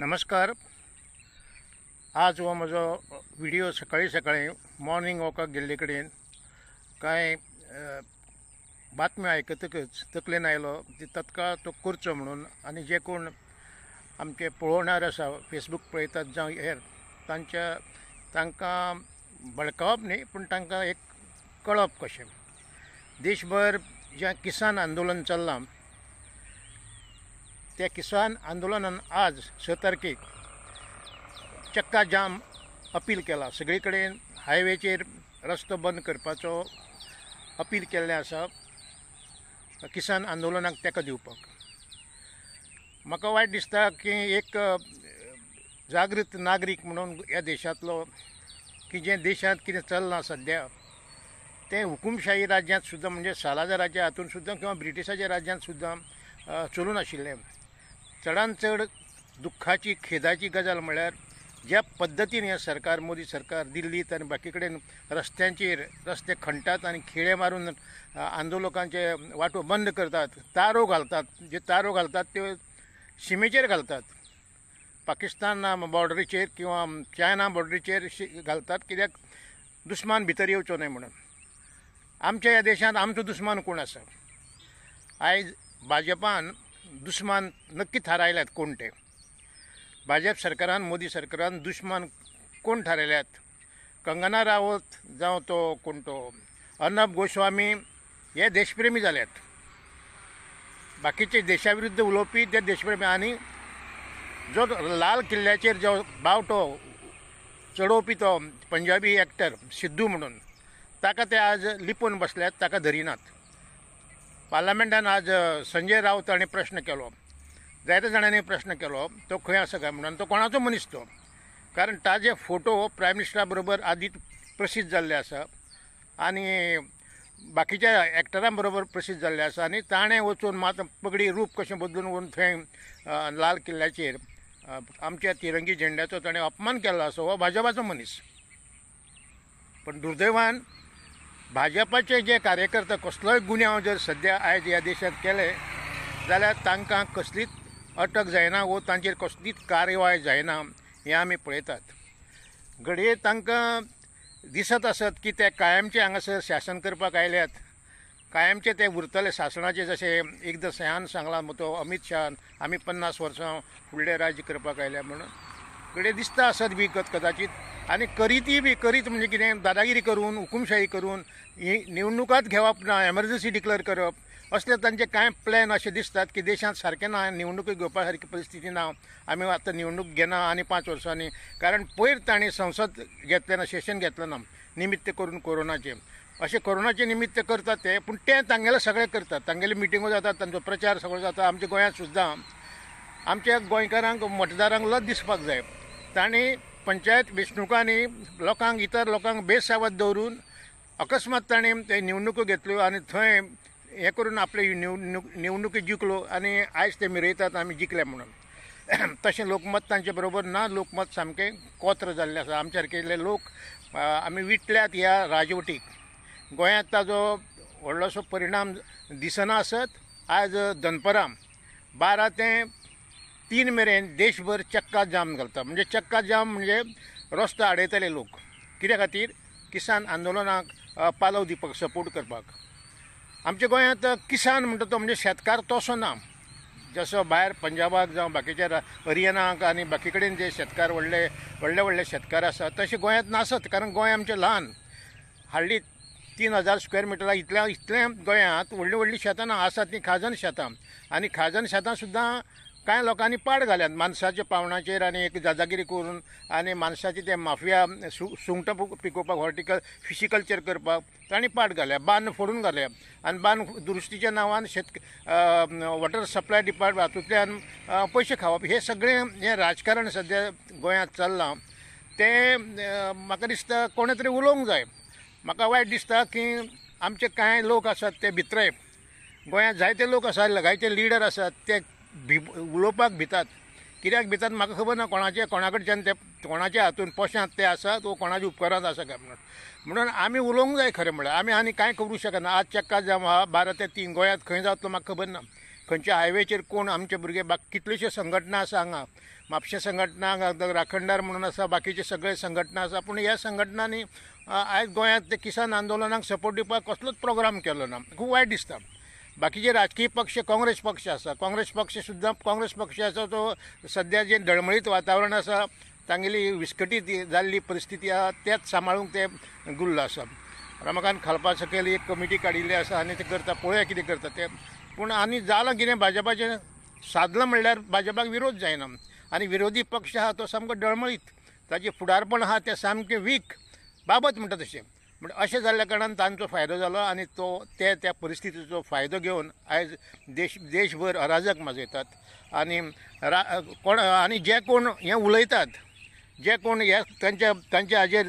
नमस्कार आज हो म्हजो व्हिडिओ सकाळी सकाळी मॉर्निंग वॉकात गेल्ले कडेन कांय बातम्यो आयकतकच तकलेन आयलो ती तत्काळ तो करचो म्हणून आणि जे कोण आमचे पळोवणार आसा फेसबूक पळयतात जावं हेर तांच्या तांकां बळकावप न्ही पूण तांकां एक कळप कशें देशभर जें किसान आंदोलन चल्लां त्या किसान आंदोलनानं आज स तारखेक जाम अपील केला सगळीकडे हायवेचे हायवेचेर रस्तो बंद करपाचो अपील केल्लें आसा किसान आंदोलनाक तेका दिवपाक म्हाका वायट दिसता की एक जागृत नागरीक म्हणून ह्या देशांतलो की जें देशांत कितें चलना सध्या तें हुकुमशाही राज्यांत सुद्दां म्हणजे सालादाराच्या हातून सुद्दां किंवा ब्रिटिशाच्या राज्यांत सुद्दां चलून आशिल्लें चडान चड दुःखाची खेदाची गजाल म्हळ्यार ज्या पद्दतीन हे सरकार मोदी सरकार दिल्लीत आनी बाकी कडेन रस्त्यांचेर रस्ते खणटात आनी खेळे मारून आंदोलकांचे वाटो बंद करतात तारो घालतात जे तारो घालतात त्यो शिमेचेर घालतात पाकिस्तान बॉर्डरीचेर किंवा चायना बॉर्डरीचेर घालतात कित्याक दुस्मान भितर येवचो न्हय म्हणून आमच्या ह्या देशांत आमचो दुस्मान कोण आसा आयज भाजपान दुश्मान नक्की थारायल्यात कोणते भाजप सरकारान मोदी सरकारान दुश्मन कोण थारायल्यात कंगना रावत जाऊ तो कोण तो अर्णब गोस्वामी हे देशप्रेमी जाल्यात बाकीचे देशाविरुद्ध उलोवपी ते देशप्रेमी आणि जो लाल किल्ल्याचे जो बावटो चडोवपी तो पंजाबी एक्टर सिद्धू म्हणून ताका ते आज लिपोवन बसल्यात ताका धरिनात पार्लमेंटान आज संजय राऊत ताणें प्रश्न केलो जायत्या जाणांनी प्रश्न केलो तो खंय आसा काय म्हणून तो कोणाचो मनीस तो कारण ताजे फोटो प्रायम मिनिस्टरा बरोबर आदींच प्रसिद्ध जाल्ले आसा आनी बाकीच्या एक्टरां बरोबर प्रसिद्ध जाल्ले आसा आनी ताणें वचून मात पगडी रूप कशें बदलून वचून थंय लाल किल्ल्याचेर आमच्या तिरंगी झेंड्याचो ताणें अपमान केल्लो आसा हो भाजपाचो मनीस पण दुर्दैवान भाजपाचे जे कार्यकर्ते कसलोय गुन्यांव जर सध्या आयज ह्या देशांत केले जाल्यार तांकां कसलीच अटक जायना वो तांचेर कसलीच कार्यवाय जायना हे आमी पळयतात घडये तांकां दिसत आसत की ते कायमचे हांगासर शासन करपाक आयल्यात कायमचे ते उरतले शासनाचे जशें एकदां सयान सांगला तो अमित शहान आमी पन्नास वर्सां फुडले राज्य करपाक आयल्या म्हणून घडये दिसता आसत बी कदाचीत आणि करीती बी करीत म्हणजे कितें दादागिरी करून हुकुमशाही करून ही निवडणुकात घेवप ना एमर्जन्सी डिक्लेअर करप असले तांचे काय प्लॅन असे दिसतात की देशात सारखे ना निवडणूक घेवपा सारखी परिस्थिती ना आम्ही आता निवडणूक घेना आणि पाच वर्षांनी कारण पयर ताणी संसद घेतले ना सेशन घेतलं ना निमित्त करून कोरोनाचे असे कोरोनाचे निमित्त करतात ते पण ते तांगेले सगळे करतात तांगेले मिटिंगो जातात त्यांचा प्रचार सगळो जाता आमच्या गोयात सुद्धा आमच्या गोंयकारांक मतदारांक लज दिसपाक जाय ताणी पंचायत वेंचणुकांनी लोकांक इतर लोकांक बेसावत दवरून अकस्मात ताणें ते निवडणुको घेतल्यो आनी थंय हे करून आपले निवडणूक जिंकलो जिखलो आनी आयज ते मिरयतात आमी जिखले म्हणून तशें लोकमत तांचे बरोबर ना लोकमत सामकें कोत्र जाल्लें आसा आमच्या सारकेले लोक आमी विटल्यात ह्या राजवटीक गोंयांत ताजो व्हडलोसो परिणाम दिसना आसत आज दनपरां बारा ते तीन मेरेन देशभर चक्का जाम घालता म्हणजे चक्का जाम म्हणजे रस्तो आडयताले लोक कित्या खातीर किसान आंदोलनाक पालव दिवपाक सपोर्ट करपाक आमच्या गोंयांत किसान म्हणटा तो म्हणजे शेतकार तसो ना जसो भायर पंजाबाक जावं बाकीच्या हरियाणाक आनी बाकी कडेन जे शेतकार व्हडले व्हडले व्हडले शेतकार आसात तशें गोंयांत नासत कारण गोंय आमचें ल्हान हाडली तीन हजार स्क्वेअर मिटरां इतल्या इतलें गोंयांत व्हडलीं व्हडलीं शेतां आसात तीं खाजन शेतां आनी खाजन शेतां सुद्दां काय लोकांनी पाड घाल्यात माणसाच्या पावणाचेर आणि एक जाजागिरी करून आणि माणसाचे ते माफिया सु सुंगटां पिकोवपाक हॉर्टिकल फिशिकल्चर करपाक तांणी पाड घाल्या बांद फोडून घाल्या आणि बांद दुरुस्तीच्या नांवान शेत वॉटर सप्लाय डिपार्टमेंट हातूंतल्यान पयशे खावप हे सगळें हे राजकारण सद्या गोंयांत चल्लां ते म्हाका दिसता कोणे तरी उलोवंक जाय म्हाका वायट दिसता की आमचे कांय लोक आसात ते भितरे गोंयांत जायते लोक आसात लगायचे लिडर आसात ते भि उलोवपाक भितात कित्याक भितात म्हाका खबर ना कोणाचे कोणा कडच्यान ते कोणाच्या हातून पोशांत ते आसा तो कोणाच्या उपकारांत आसा काय म्हणून म्हणून आमी उलोवंक जाय खरें म्हणल्यार आमी आनी कांय करूंक शकना आज चक्का जावं आहा बारा ते तीन गोंयांत खंय जातलो म्हाका खबर ना खंयच्या हायवेचेर कोण आमचे भुरगे बाकी कितल्योश्यो संघटना आसा हांगा म्हापशे संघटना हांगा राखणदार म्हणून आसा बाकीचे सगळे संघटना आसा पूण ह्या संघटनांनी आयज गोंयांत ते किसान आंदोलनाक सपोर्ट दिवपाक कसलोच प्रोग्राम केलो ना खूब वायट दिसता बाकीचे राजकीय पक्ष काँग्रेस पक्ष असा काँग्रेस पक्ष सुद्धा काँग्रेस असा तो सध्या जे दळमळीत वातावरण असा तांगेली विस्कटीत जाल्ली परिस्थिती आहा त्यात सांबाळूंक ते गुल्ल आसा रमाकांत खालपा सकयल एक कमिटी काडिल्ली आसा आणि ते करता पळया किती करता ते पूण आणि जालां कितें भाजपाचें साधलं म्हणल्यार भाजपाक विरोध जायना आणि विरोधी पक्ष आहा तो सामको डळमळीत ताचे फुडारपण आहा ते सामकें वीक बाबत म्हणतात तसे म्हणजे अशें जाल्ल्या कारणान तांचो फायदा झाला आणि तो ते त्या परिस्थितीचा फायदो घेऊन आज देश देशभर अराजक माजयतात आणि रा कोण आणि जे कोण हे उलयतात जे कोण ह्या तांच्या त्यांच्या हाजेर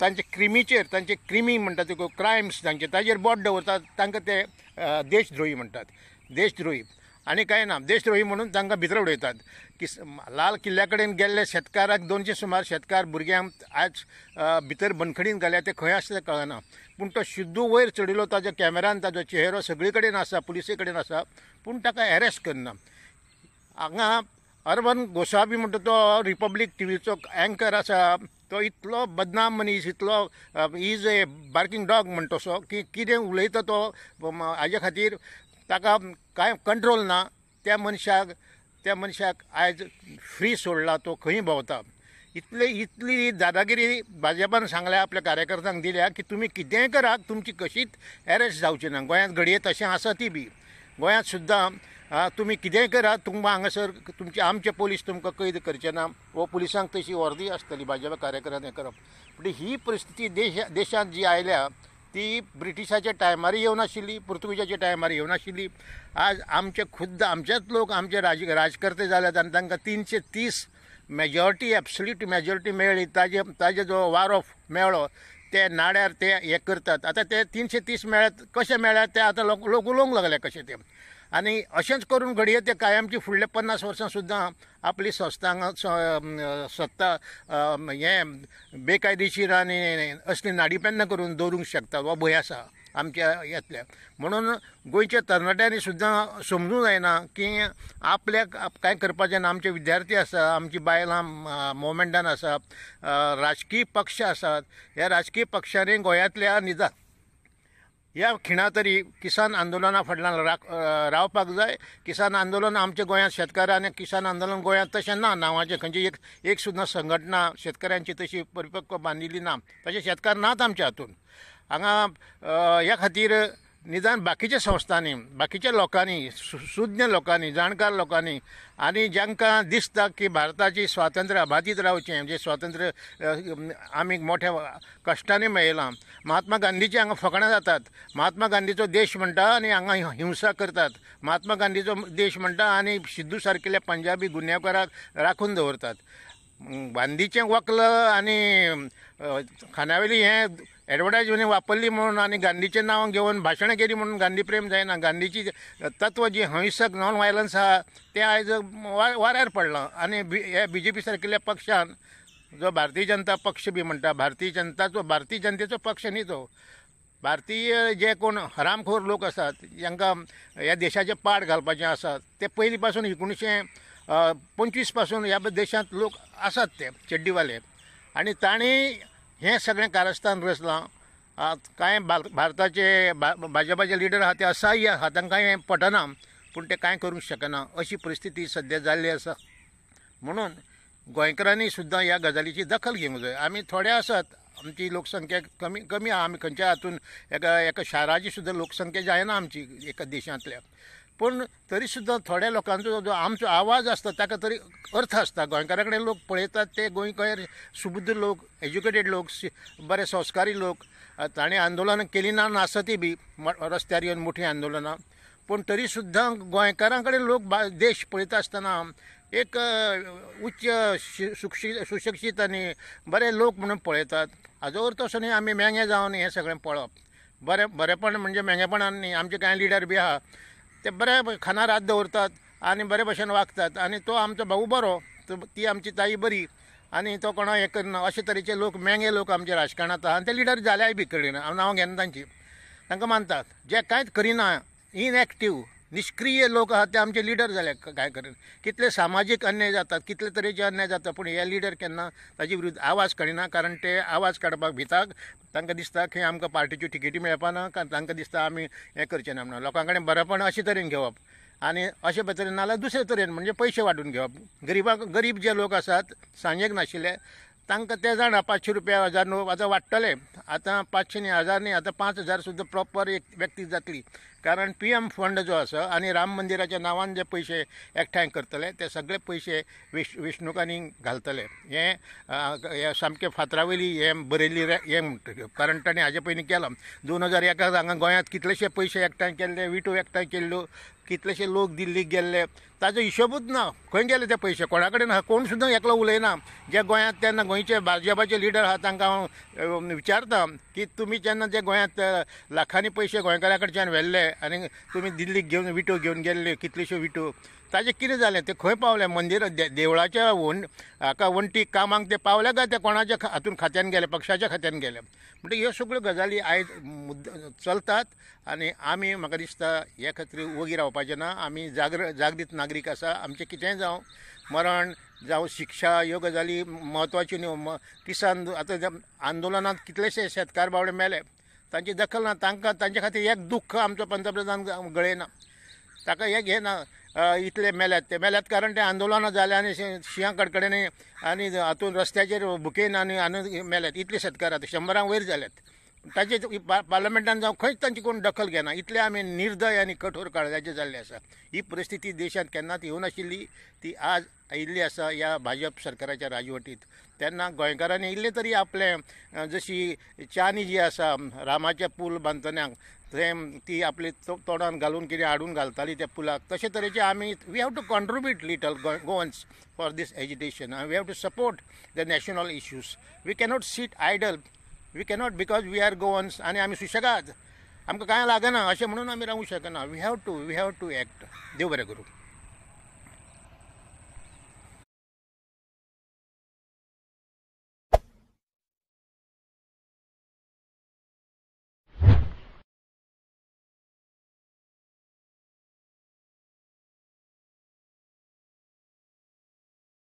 तांचे क्रिमीचेर तांचे क्रिमी म्हणटात ते क्रायम्स तांचे ताजेर बोट दवरतात तांकां ते देशद्रोही म्हणटात देशद्रोही आणि काय ना देशद्रोही म्हणून त्यांना भितर उडयतात की लाल किल्ल्याकडे गेले गेल्ले शेतकाराक दोनशे सुमार शेतकार भुरग्यांक आज भितर बनखडीन घाल्या ते खंय आसा कळना पूण तो शुद्धू वयर चडिल्लो ताजो कॅमेरान ताजो चेहरो सगळे कडेन आसा पुलिसे कडेन आसा पूण ताका अरेस्ट करना हांगा अरवन गोसावी म्हणटा तो रिपब्लीक टीव्हीचो एंकर आसा तो इतलो बदनाम मनीस इतलो इज ए बार्किंग डॉग म्हणटसो की कितें उलयता तो हाजे खातीर ताका कांय कंट्रोल ना त्या मनशाक त्या मनशाक आयज फ्री सोडला तो खंय भोंवता इतले इतली दादागिरी भाजपान सांगल्या आपल्या कार्यकर्त्यांक दिल्या की तुमी कितेंय करात तुमची कशीच अरेस्ट जावची ना गोंयांत घडये तशें आसा ती बी गोंयांत सुद्दां तुमी कितेंय करात तुमकां हांगासर तुमचे आमचे पोलीस तुमकां कैद करचे ना वो पुलिसांक तशी वर्दी आसतली भाजपा कार्यकर्त्यांक हें करप पूण ही परिस्थिती देश देशांत जी आयल्या ती ब्रिटिशाच्या टायमार येऊन आशिल्ली पुर्तुगीजाच्या टायमार येऊन आशिल्ली आज आमचे खुद्द आमचेच लोक आमचे राज राजकर्ते जाल्यात आनी तांकां तिनशे तीस मेजॉरिटी एब्सोल्यूट मेजॉरिटी मेळ्ळी ताजे ताजे जो ऑफ मेळ्ळो ते नाड्यार ते हे करतात आतां ते तीनशे तीस मेळ्यात कशें मेळ्यात ते आतां लोक लोक उलोवंक लागले कशें ते आणि असेच करून घडये ते कायमची फुडले पन्नास वर्सां सुद्दां आपली संस्था सत्ता हे बेकायदेशीर आणि असली नाडीपेन्न करून दवरूंक शकतात हो भंय आसा आमच्या यातल्या म्हणून गोंयच्या तरणाट्यांनी सुद्धा समजूं जायना की आपल्याक काय करपाचे ना आमचे विद्यार्थी आसा आमची बायलां मुवमेंटान आसा राजकीय पक्ष आसात ह्या राजकीय पक्षांनी गोंयांतल्या निदान या खिणा तरी किसान आंदोलना फाटल्यान रावपाक जाय किसान आंदोलन आमच्या गोंयांत आनी किसान आंदोलन गोंयांत तशें ना नांवाचें खंयची एक एक सुद्दां संघटना शेतकऱ्यांची तशी परिपक्व बांदिल्ली ना तशें शेतकार नात आमच्या हातून हांगा ह्या खातीर निदान बाकीच्या संस्थांनी बाकीच्या लोकांनी सुज्ञ लोकांनी जाणकार लोकांनी आणि जांकां दिसता की भारताची स्वातंत्र्य अबाधित राहचे म्हणजे स्वातंत्र्य आम्ही मोठ्या कष्टाने मेळयलां महात्मा गांधीची हांगा फकणां जातात महात्मा गांधीचो देश म्हणटा आणि हांगा हिंसा करतात महात्मा गांधीचो देश म्हणटा आणि सिद्धू सारखेल्या पंजाबी गुन्हेगाराक राखून दवरतात गांधीचे वक्ल आणि खानावेली हे ॲडव्हर्टाईजमध्ये म्हणून वापरली म्हणून आणि गांधीचे नाव घेऊन भाषणं केली म्हणून गांधी प्रेम जायना गांधीची तत्व जी हिंसक नॉन व्हायलन्स हा ते आज वाऱ्यावर वाऱ्यार आणि बी हे बी जे पी सारखेल्या पक्षान जो भारतीय जनता पक्ष बी म्हणतात भारतीय जो भारतीय जनतेचो पक्ष न्ही तो भारतीय जे कोण हरामखोर लोक असतात जांकां या देशाचे पाड घालपाचे असतात ते पहिलीपासून पासून पंचवीसपासून पंचवीस पासून ह्या देशांत लोक असतात ते चेड्डीवाले आणि ताणी हे सगळे कारस्थान रचला काय भारताचे भाजपाचे लिडर आहा ते या हा तांकां हें पटना पूण ते कांय करूंक शकना अशी परिस्थिती सध्या जाल्ली आसा म्हणून गोंयकारांनी सुद्दां ह्या गजालीची दखल घेवंक जाय आमी थोडे आसात आमची लोकसंख्या कमी कमी आहा आमी खंयच्या हातून एका एका शाराची सुद्दां लोकसंख्या जायना आमची एका देशांतल्या पण तरी सुद्दां थोड्या लोकांचो जो आमचो आवाज आसता ताका तरी अर्थ आसता गोंयकारा कडेन लोक पळयतात ते गोंयकार सुबुद्ध लोक एज्युकेटेड लोक बरे संस्कारी लोक ताणें आंदोलन केली ना नासती बी रस्त्यार येवन मोठी आंदोलनां पूण तरी सुद्दां गोंयकारां कडेन लोक देश पळयता आसतना एक उच्च सुशिक्षित आणि बरे लोक म्हणून पळयतात हाजो अर्थ असो न्ही आमी मेंगे जावन हें सगळें पळप बरें बरेंपण म्हणजे मेंगेपणान न्ही आमचे कांय लिडर बी आहा ते बऱ्या खानार हात दवरतात आणि बरे भशेन वागतात आणि तो आमचो भाऊ बरो ती आमची ताई बरी आणि तो कोणा हे करना अशे तरेचे लोक मेंगे लोक आमचे राजकारणात आहात ते लिडर जाल्याय बी कडेन हांव नांव घेना तांची तांकां मानतात जे कांयच करिना इनएक्टीव निष्क्रिय लोक आहात ते आमचे लिडर झाले काय करेन कितले सामाजिक अन्याय जातात कितले तरेचे अन्याय जातात पूण हे लिडर केन्ना ताजे विरुद्ध आवाज काडिना कारण ते आवाज काडपाक भिताक तांकां दिसता की आमकां पार्टीच्यो तिकेटी मेळपाना तांकां दिसता आमी हें करचे ना म्हणून लोकां कडेन बरेपण अशे तरेन घेवप आणि अशे पद्दतीन नाल्यार दुसरे तरेन म्हणजे पैसे वाडून घेवप गरिबांक गरीब जे लोक आसात सांजेक नाशिल्ले तांकां ते जाणा पांचशे रुपया हजार णव हजार वाडटले आतां पांचशे न्ही हजार न्ही आतां पांच हजार सुद्दां प्रॉपर एक व्यक्ती जातली कारण पी एम फंड जो आसा आणि राम मंदिराच्या नांवान जे पैसे एकठांय करतले ते सगळे पैसे विश विष्णुकांनी घालतले हे सामके फातरावेली हें बरयल्ली हें कारण ताणें हाजे पयलीं केलां दोन हजार एकाक हांगा गोंयांत कितलेशे पयशे एकठांय केल्ले विटो एकठांय केल्ल्यो कितलेशे लोक दिल्लीक गेल्ले ताजो हिशोबूच ना खंय गेले ते पयशे कोणा कडेन कोण सुद्दां एकलो उलयना जे गोंयांत तेन्ना गोंयचे भाजपाचे लिडर आहा तांकां हांव विचारता की तुमी जेन्ना जे गोंयांत लाखांनी पयशे गोंयकारा कडच्यान व्हेल्ले आनी तुमी दिल्लीक घेवन विटो घेवन गेल्ले कितल्योश्यो विटो ताजे कितें जालें तें खंय पावलें मंदिर दे, देवळाच्या वण हाका वणटीक कामांक तें पावलें काय तें कोणाच्या हातून खात्यान गेले पक्षाच्या खात्यान गेले म्हणटा ह्यो सगळ्यो गजाली आयज मुद्द चलतात आनी आमी म्हाका दिसता हे खातीर वगी रावपाचें ना आमी जाग्र जागृत नागरीक आसा आमचें कितेंय जावं मरण जावं शिक्षा ह्यो गजाली म्हत्वाच्यो न्हय किसान आतां आंदोलनांत कितलेशे शेतकार बावडे मेले तांची दखल ना तांकां तांचे खातीर एक दुख्ख आमचो पंतप्रधान गळयना ताका हे घेना इथले मेल्यात ते मेल्यात कारण ते आंदोलनं झाले आणि शिया कडकडेन आणि हातून रस्त्याचेर भुकेन आणि आनंद मेल्यात इतले शेतकार आता शंभरां वयर झाल्यात ताचे पार्लमेंटान जावं खंयच तांची कोण दखल घेना इतले आम्ही निर्दय आणि कठोर काळजाचे जाल्ले आसा ही परिस्थिती देशात केन्नाच येऊ नाशिल्ली ती आज आयिल्ली आसा ह्या भाजप सरकाराच्या राजवटींत तेन्ना गोंयकारांनी इल्ले तरी आपले जशी चानी जी आसा रामाचे पूल बांदतल्यांक प्रेम ती आपली तोंडान घालून कितें हाडून घालताली त्या पुलाक तशे तरेचे आमी we have to contribute little Goans for this education we have to support the national issues we cannot sit idle we cannot because we are Goans आनी आमी सुशेगाद आमकां कांय लागना अशें म्हणून आमी रावूंक शकना we have to we have to act देव बरें करूं